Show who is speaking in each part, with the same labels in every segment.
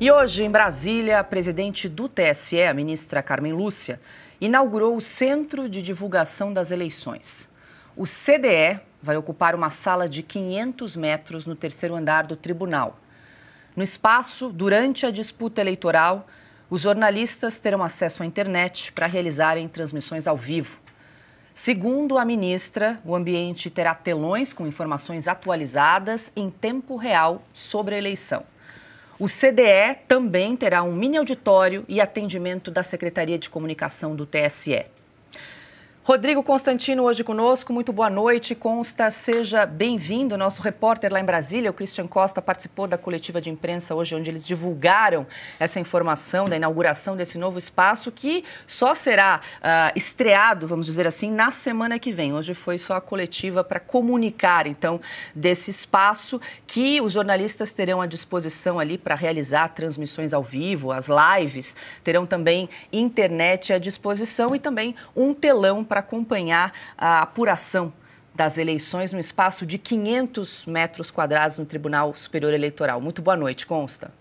Speaker 1: E hoje, em Brasília, a presidente do TSE, a ministra Carmen Lúcia, inaugurou o Centro de Divulgação das Eleições. O CDE vai ocupar uma sala de 500 metros no terceiro andar do tribunal. No espaço, durante a disputa eleitoral, os jornalistas terão acesso à internet para realizarem transmissões ao vivo. Segundo a ministra, o ambiente terá telões com informações atualizadas em tempo real sobre a eleição. O CDE também terá um mini auditório e atendimento da Secretaria de Comunicação do TSE. Rodrigo Constantino hoje conosco, muito boa noite. Consta, seja bem-vindo. Nosso repórter lá em Brasília, o Christian Costa, participou da coletiva de imprensa hoje, onde eles divulgaram essa informação da inauguração desse novo espaço que só será uh, estreado, vamos dizer assim, na semana que vem. Hoje foi só a coletiva para comunicar, então, desse espaço que os jornalistas terão à disposição ali para realizar transmissões ao vivo, as lives, terão também internet à disposição e também um telão para para acompanhar a apuração das eleições no espaço de 500 metros quadrados no Tribunal Superior Eleitoral. Muito boa noite, Consta.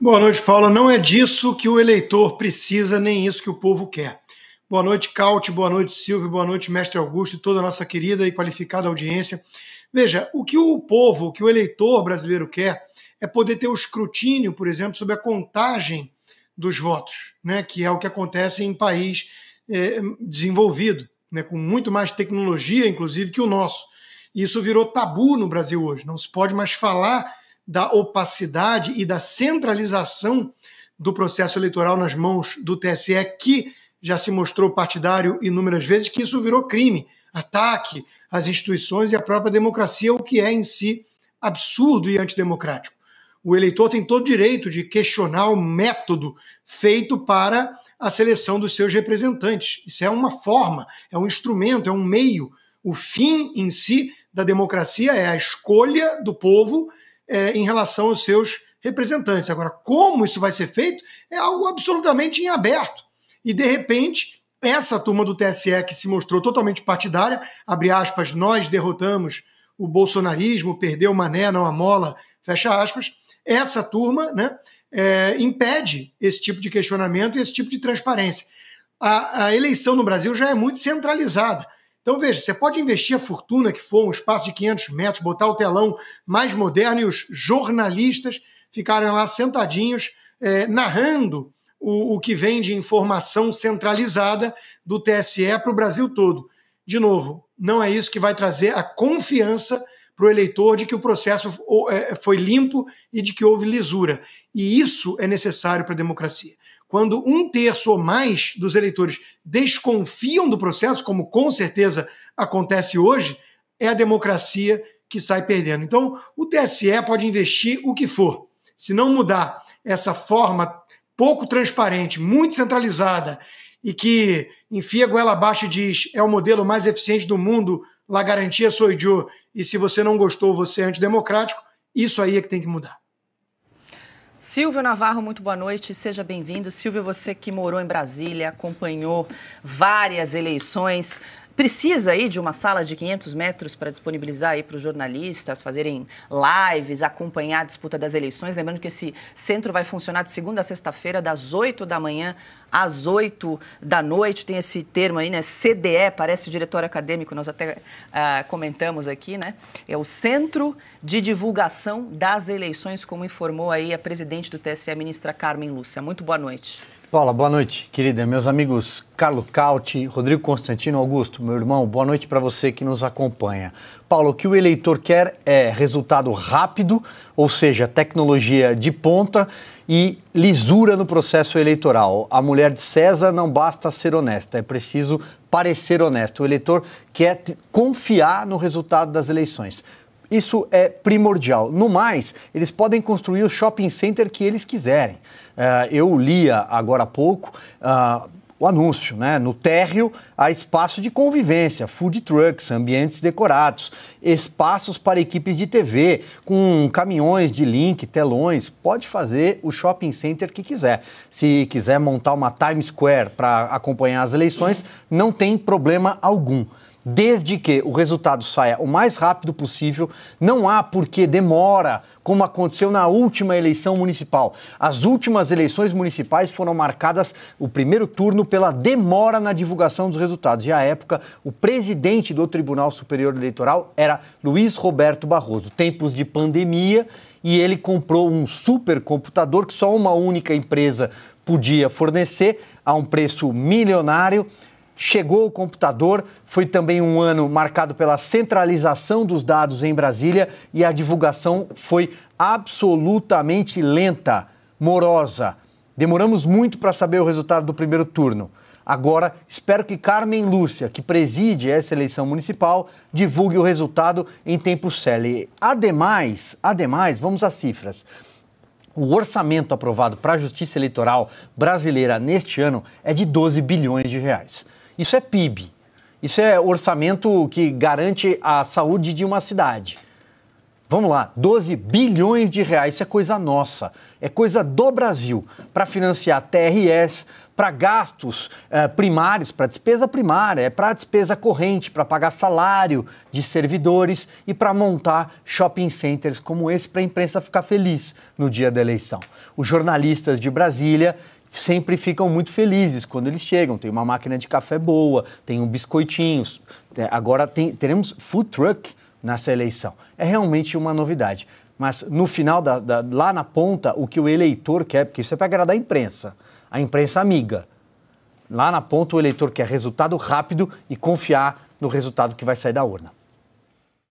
Speaker 2: Boa noite, Paula. Não é disso que o eleitor precisa, nem isso que o povo quer. Boa noite, Caute, boa noite, Silvio, boa noite, mestre Augusto e toda a nossa querida e qualificada audiência. Veja, o que o povo, o que o eleitor brasileiro quer é poder ter o escrutínio, por exemplo, sobre a contagem dos votos, né? que é o que acontece em país é, desenvolvido, né, com muito mais tecnologia, inclusive, que o nosso. Isso virou tabu no Brasil hoje. Não se pode mais falar da opacidade e da centralização do processo eleitoral nas mãos do TSE, que já se mostrou partidário inúmeras vezes, que isso virou crime, ataque às instituições e à própria democracia, o que é em si absurdo e antidemocrático. O eleitor tem todo direito de questionar o método feito para a seleção dos seus representantes. Isso é uma forma, é um instrumento, é um meio. O fim em si da democracia é a escolha do povo é, em relação aos seus representantes. Agora, como isso vai ser feito é algo absolutamente em aberto. E, de repente, essa turma do TSE que se mostrou totalmente partidária, abre aspas, nós derrotamos o bolsonarismo, perdeu o mané, não a mola, fecha aspas, essa turma né, é, impede esse tipo de questionamento e esse tipo de transparência. A, a eleição no Brasil já é muito centralizada. Então, veja, você pode investir a fortuna que for, um espaço de 500 metros, botar o telão mais moderno e os jornalistas ficarem lá sentadinhos, é, narrando o, o, que vem de informação centralizada do TSE para o Brasil todo. De novo, não é isso que vai trazer a confiança para o eleitor de que o processo é, é, foi limpo e de que houve lisura. E isso é necessário para a democracia. Quando um terço ou mais dos eleitores desconfiam do processo, como com certeza acontece hoje, é a democracia que sai perdendo. Então, o TSE pode investir o que for. Se não mudar essa forma pouco transparente, muito centralizada e que enfia a goela abaixo e diz é o modelo mais eficiente do mundo La Garantia Sou Idiot e se você não gostou, você é antidemocrático, isso aí é que tem que mudar.
Speaker 1: Silvio Navarro, muito boa noite, seja bem-vindo. Silvio, você que morou em Brasília, acompanhou várias eleições, precisa aí de uma sala de 500 metros para disponibilizar aí para os jornalistas fazerem lives, acompanhar a disputa das eleições. Lembrando que esse centro vai funcionar de segunda a sexta-feira, das 8 da manhã às 8 da noite. Tem esse termo aí, né? CDE, parece diretório acadêmico, nós até uh, comentamos aqui, né? É o Centro de Divulgação das Eleições, como informou aí a presidente do TSE, a ministra Carmen Lúcia. Muito boa noite.
Speaker 3: Paula, boa noite, querida. Meus amigos Carlo Cauti, Rodrigo Constantino Augusto, meu irmão, boa noite para você que nos acompanha. Paulo, o que o eleitor quer é resultado rápido, ou seja, tecnologia de ponta e lisura no processo eleitoral. A mulher de César não basta ser honesta, é preciso parecer honesta. O eleitor quer confiar no resultado das eleições. Isso é primordial. No mais, eles podem construir o shopping center que eles quiserem. Uh, eu lia agora há pouco. Uh, o anúncio, né? No térreo há espaço de convivência, food trucks, ambientes decorados, espaços para equipes de TV, com caminhões de link, telões. Pode fazer o shopping center que quiser. Se quiser montar uma Times Square para acompanhar as eleições, não tem problema algum. Desde que o resultado saia o mais rápido possível, não há por que demora, como aconteceu na última eleição municipal. As últimas eleições municipais foram marcadas o primeiro turno pela demora na divulgação dos resultados. E à época, o presidente do Tribunal Superior Eleitoral era Luiz Roberto Barroso. Tempos de pandemia e ele comprou um supercomputador que só uma única empresa podia fornecer a um preço milionário chegou o computador. Foi também um ano marcado pela centralização dos dados em Brasília e a divulgação foi absolutamente lenta, morosa. Demoramos muito para saber o resultado do primeiro turno. Agora, espero que Carmen Lúcia, que preside essa eleição municipal, divulgue o resultado em tempo célebre. Ademais, ademais, vamos às cifras. O orçamento aprovado para a Justiça Eleitoral brasileira neste ano é de 12 bilhões de reais. Isso é PIB. Isso é orçamento que garante a saúde de uma cidade. Vamos lá, 12 bilhões de reais, isso é coisa nossa, é coisa do Brasil, para financiar TRS, para gastos eh, primários, para despesa primária, é para despesa corrente, para pagar salário de servidores e para montar shopping centers como esse para a imprensa ficar feliz no dia da eleição. Os jornalistas de Brasília sempre ficam muito felizes quando eles chegam. Tem uma máquina de café boa, tem um biscoitinho. É, agora tem, teremos food truck nessa eleição. É realmente uma novidade. Mas no final, da, da, lá na ponta, o que o eleitor quer, porque isso é para agradar a imprensa, a imprensa amiga. Lá na ponta, o eleitor quer resultado rápido e confiar no resultado que vai sair da urna.